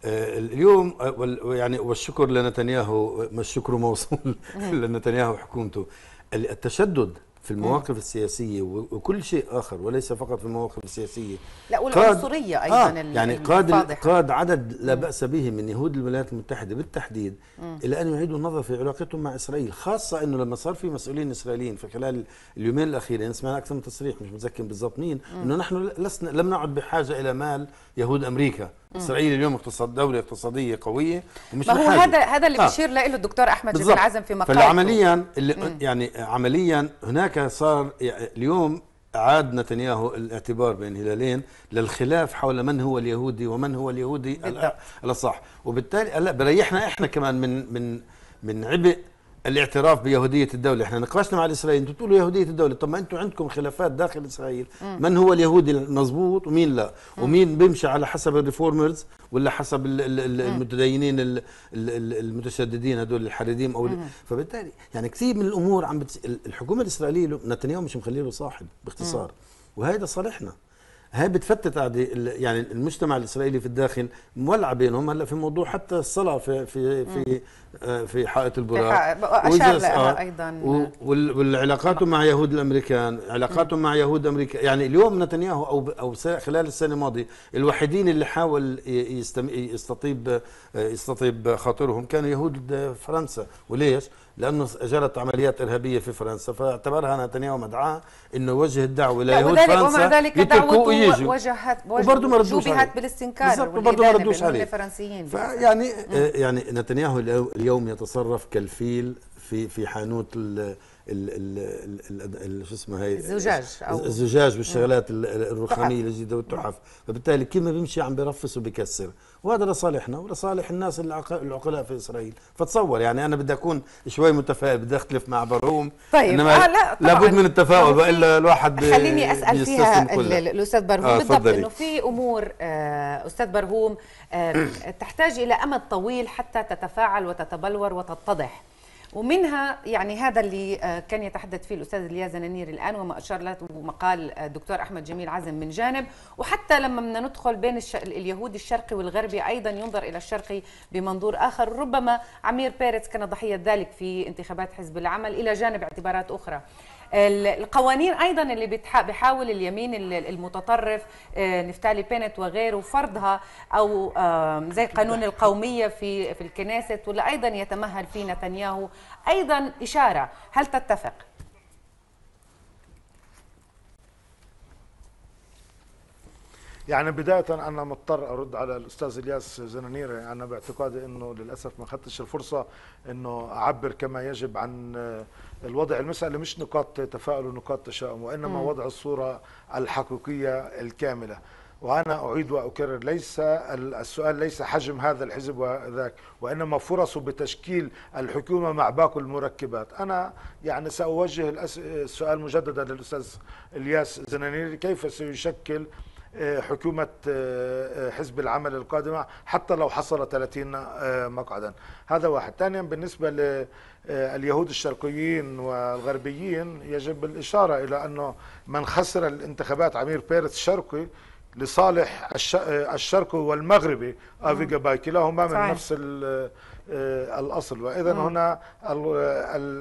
آه، اليوم آه، يعني والشكر لنتنياهو الشكر موصول *laughs* لنتنياهو وحكومته التشدد في المواقف السياسية وكل شيء آخر وليس فقط في المواقف السياسية لا والعنصرية أيضا آه يعني قاد, قاد عدد لا بأس به من يهود الولايات المتحدة بالتحديد م. إلى أن يعيدوا النظر في علاقتهم مع إسرائيل خاصة أنه لما صار في مسؤولين إسرائيليين في خلال اليومين الأخيرين سمعنا أكثر من تصريح مش متذكر بالضبط مين أنه نحن لسنا لم نعد بحاجة إلى مال يهود أمريكا اسرائيل اليوم اقتصاد دوله اقتصاديه قويه ومش ما هو محاجة. هذا هذا اللي بيشير له الدكتور احمد جبل العزم في مقاله فعمليا يعني عمليا هناك صار اليوم عاد نتنياهو الاعتبار بين هلالين للخلاف حول من هو اليهودي ومن هو اليهودي الاصح وبالتالي لا بريحنا احنا كمان من من من عبء الاعتراف بيهوديه الدوله احنا نقاشنا مع الاسرائيليين انتم تقولوا يهوديه الدوله طب ما انتم عندكم خلافات داخل اسرائيل مم. من هو اليهودي المضبوط ومين لا مم. ومين بيمشي على حسب الريفورمرز ولا حسب المتدينين المتشددين هدول الحريديم او فبالتالي يعني كثير من الامور عم بتس... الحكومه الاسرائيليه نتنياهو مش مخليله صاحب باختصار وهذا صالحنا هاي بتفتت يعني المجتمع الاسرائيلي في الداخل مولع بينهم هلا في موضوع حتى الصلاه في في في آه، في حائط البراق واشار لها آه، ايضا والعلاقات مع يهود الامريكان علاقاته مع يهود امريكا يعني اليوم نتنياهو او او خلال السنه الماضيه الوحيدين اللي حاول يستطيب آه، يستطيب خاطرهم كانوا يهود فرنسا وليش؟ لانه جرت عمليات ارهابيه في فرنسا فاعتبرها نتنياهو مدعاه انه وجه الدعوه يهود فرنسا ومع ذلك دعوته وجهت وبرضه ما ردوش عليه بالاستنكار وبرضه ما ردوش عليه الفرنسيين يعني،, آه، يعني نتنياهو اليوم يتصرف كالفيل في في حانوت شو اسمها هي الزجاج او الزجاج والشغلات نعم. الرخاميه الجديده والتحف فبالتالي كل ما بيمشي عم بيرفس وبكسر وهذا لصالحنا ولصالح الناس العقلاء في اسرائيل فتصور يعني انا بدي اكون شوي متفائل بدي اختلف مع برهوم طيب انما آه لا لابد من التفاؤل والا الواحد خليني اسال فيها الاستاذ برهوم آه بالضبط انه في امور آه استاذ برهوم آه تحتاج الى امد طويل حتى تتفاعل وتتبلور وتتضح ومنها يعني هذا اللي آه، كان يتحدث فيه الاستاذ الياز نير الان وما اشار له مقال الدكتور آه، احمد جميل عزم من جانب وحتى لما بدنا ندخل بين اليهود الشرقي والغربي ايضا ينظر الى الشرقي بمنظور اخر ربما عمير بيرتس كان ضحيه ذلك في انتخابات حزب العمل الى جانب اعتبارات اخرى القوانين ايضا اللي بيحاول اليمين المتطرف آه، نفتالي بينت وغيره فرضها او زي قانون القوميه في في الكنيسة واللي ايضا يتمهل فيه نتنياهو أيضا إشارة هل تتفق؟ يعني بداية أنا مضطر أرد على الأستاذ إلياس زنانير يعني أنا باعتقادي أنه للأسف ما خدتش الفرصة أنه أعبر كما يجب عن الوضع المسألة مش نقاط تفاؤل ونقاط تشاؤم وإنما م. وضع الصورة الحقيقية الكاملة وأنا أعيد وأكرر ليس السؤال ليس حجم هذا الحزب وذاك وإنما فرصه بتشكيل الحكومة مع باقي المركبات أنا يعني سأوجه السؤال مجددا للأستاذ إلياس زنانيري كيف سيشكل آه، حكومة آه، آه، حزب العمل القادمة حتى لو حصل 30 مقعدا هذا واحد ثانيا بالنسبة لليهود الشرقيين والغربيين يجب الإشارة إلى أنه من خسر الانتخابات عمير بيرس شرقي لصالح الشرق والمغربي افيجاباي آه، كلاهما من نفس آه، الاصل واذا هنا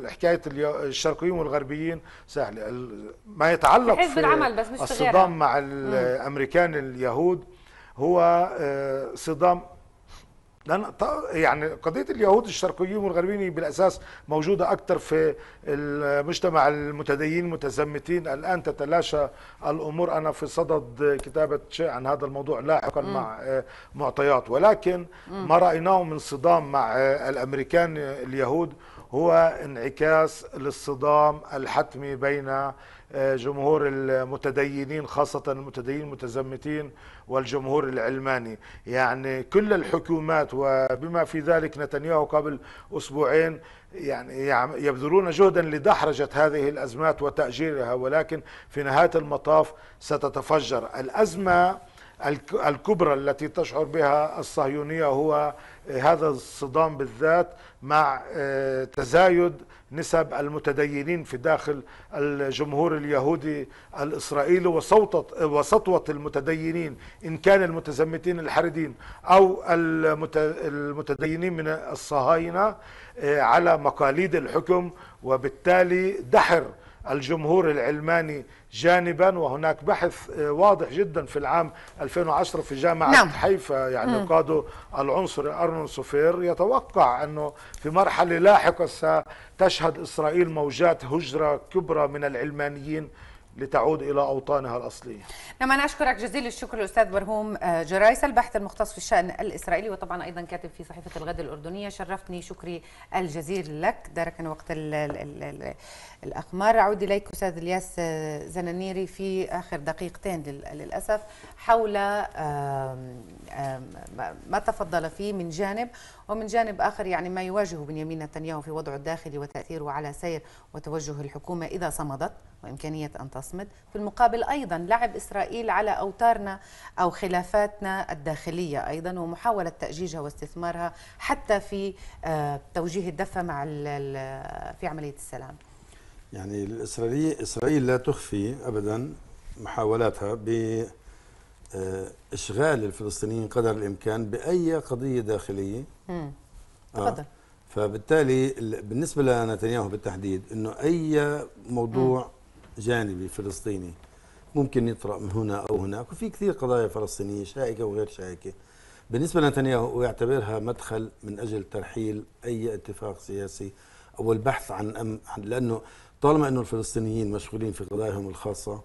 حكايه الشرقيين والغربيين سهله ما يتعلق في العمل بس مش الصدام مع الامريكان اليهود هو آه، صدام لان يعني قضيه اليهود الشرقيين والغربيين بالاساس موجوده اكثر في المجتمع المتدين المتزمتين الان تتلاشى الامور انا في صدد كتابه شيء عن هذا الموضوع لاحقا مع آه، معطيات ولكن ما رايناه من صدام مع آه، الامريكان اليهود هو انعكاس للصدام الحتمي بين جمهور المتدينين خاصة المتدينين المتزمتين والجمهور العلماني يعني كل الحكومات وبما في ذلك نتنياهو قبل أسبوعين يعني يبذلون جهدا لدحرجة هذه الأزمات وتأجيرها ولكن في نهاية المطاف ستتفجر الأزمة الكبرى التي تشعر بها الصهيونية هو هذا الصدام بالذات مع آه، تزايد نسب المتدينين في داخل الجمهور اليهودي الإسرائيلي وسطوة المتدينين إن كان المتزمتين الحردين أو المتدينين من الصهاينة آه، على مقاليد الحكم وبالتالي دحر الجمهور العلماني جانبا وهناك بحث آه، واضح جدا في العام 2010 في جامعة نعم. حيفا يعني مم. قاده العنصري أرنون سوفير يتوقع أنه في مرحلة لاحقة ستشهد إسرائيل موجات هجرة كبرى من العلمانيين لتعود إلى أوطانها الأصلية نعم أنا أشكرك جزيل الشكر الأستاذ برهوم آه، جرايس الباحث المختص في الشأن الإسرائيلي وطبعا أيضا كاتب في صحيفة الغد الأردنية شرفتني شكري الجزيل لك داركا وقت الـ الـ الـ الـ الأقمار أعود إليك أستاذ الياس آه، زنانيري في آخر دقيقتين للأسف حول ما تفضل فيه من جانب ومن جانب آخر يعني ما يواجهه بنيامين نتنياهو في وضعه الداخلي وتأثيره على سير وتوجه الحكومة إذا صمدت وإمكانية أن تصمد في المقابل أيضا لعب إسرائيل على أوتارنا أو خلافاتنا الداخلية أيضا ومحاولة تأجيجها واستثمارها حتى في آه، توجيه الدفة مع في عملية السلام يعني الإسرائيلية إسرائيل لا تخفي أبدا محاولاتها ب آه، اشغال الفلسطينيين قدر الامكان باي قضيه داخليه امم آه. فبالتالي بالنسبه لنتنياهو بالتحديد انه اي موضوع م. جانبي فلسطيني ممكن يطرأ من هنا او هناك وفي كثير قضايا فلسطينيه شائكه وغير شائكه بالنسبه لنتنياهو يعتبرها مدخل من اجل ترحيل اي اتفاق سياسي او البحث عن أم لانه طالما انه الفلسطينيين مشغولين في قضاياهم الخاصه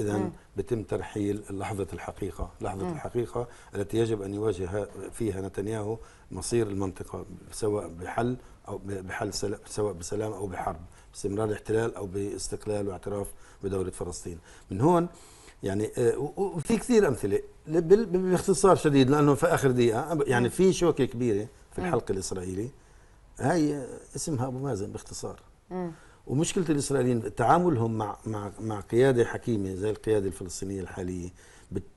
إذا بتم ترحيل لحظة الحقيقة لحظة م. الحقيقة التي يجب أن يواجه فيها نتنياهو مصير المنطقة سواء بحل أو بحل سواء بسلام أو بحرب باستمرار الاحتلال أو باستقلال واعتراف بدولة فلسطين من هون يعني آه، وفي كثير أمثلة باختصار شديد لأنه في آخر دقيقة يعني في شوكة كبيرة في الحلق الإسرائيلي هاي اسمها أبو مازن باختصار م. ومشكله الاسرائيليين تعاملهم مع مع مع قياده حكيمه زي القياده الفلسطينيه الحاليه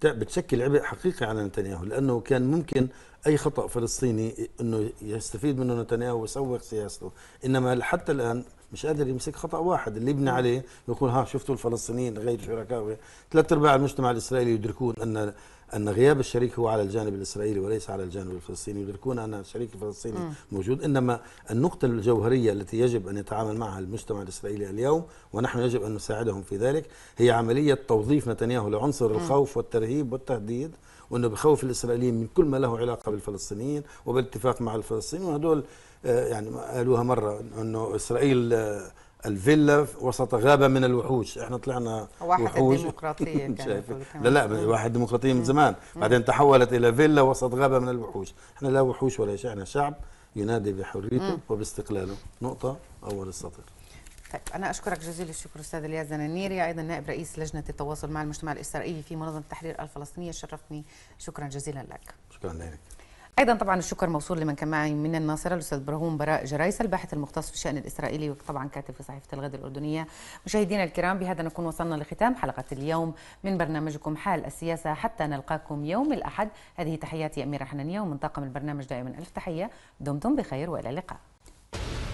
بتشكل عبء حقيقي على نتنياهو لانه كان ممكن اي خطا فلسطيني انه يستفيد منه نتنياهو ويسوق سياسته انما حتى الان مش قادر يمسك خطا واحد اللي يبني عليه يقول ها شفتوا الفلسطينيين غير شركاء ثلاث ارباع المجتمع الاسرائيلي يدركون ان أن غياب الشريك هو على الجانب الإسرائيلي وليس على الجانب الفلسطيني يدركون أن الشريك الفلسطيني م. موجود إنما النقطة الجوهرية التي يجب أن يتعامل معها المجتمع الإسرائيلي اليوم ونحن يجب أن نساعدهم في ذلك هي عملية توظيف نتنياهو لعنصر م. الخوف والترهيب والتهديد وأنه بخوف الإسرائيليين من كل ما له علاقة بالفلسطينيين وبالاتفاق مع الفلسطينيين وهدول آه، يعني قالوها مرة أنه إسرائيل آه، الفيلا وسط غابه من الوحوش احنا طلعنا واحد ديمقراطيه *laughs* الديمقراطيه لا لا واحد ديمقراطيه من زمان بعدين تحولت الى فيلا وسط غابه من الوحوش احنا لا وحوش ولا شيء احنا شعب ينادي بحريته وباستقلاله نقطه اول السطر طيب انا اشكرك جزيل الشكر استاذ الياس زنانيري ايضا نائب رئيس لجنه التواصل مع المجتمع الاسرائيلي في منظمه التحرير الفلسطينيه شرفتني شكرا جزيلا لك شكرا لك ايضا طبعا الشكر موصول لمن كان معي من الناصره الاستاذ ابراهيم براء جرايس الباحث المختص في الشان الاسرائيلي وطبعا كاتب في صحيفه الغد الاردنيه مشاهدينا الكرام بهذا نكون وصلنا لختام حلقه اليوم من برنامجكم حال السياسه حتى نلقاكم يوم الاحد هذه تحياتي اميره حنانيه ومن طاقم البرنامج دائما الف تحيه دمتم بخير والى اللقاء